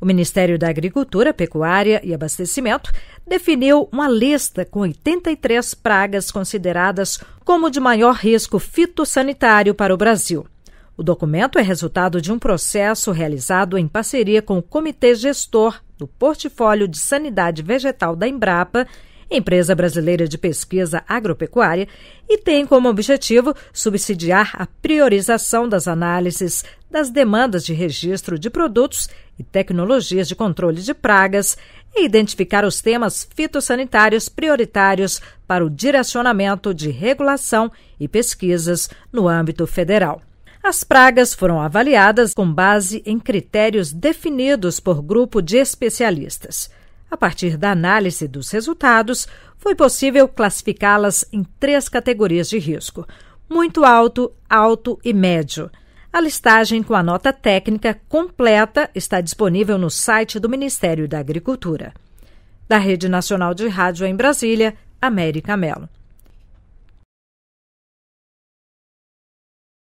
O Ministério da Agricultura, Pecuária e Abastecimento definiu uma lista com 83 pragas consideradas como de maior risco fitossanitário para o Brasil. O documento é resultado de um processo realizado em parceria com o Comitê Gestor do Portfólio de Sanidade Vegetal da Embrapa empresa brasileira de pesquisa agropecuária, e tem como objetivo subsidiar a priorização das análises das demandas de registro de produtos e tecnologias de controle de pragas e identificar os temas fitossanitários prioritários para o direcionamento de regulação e pesquisas no âmbito federal. As pragas foram avaliadas com base em critérios definidos por grupo de especialistas. A partir da análise dos resultados, foi possível classificá-las em três categorias de risco: muito alto, alto e médio. A listagem com a nota técnica completa está disponível no site do Ministério da Agricultura. Da Rede Nacional de Rádio em Brasília, América Mello.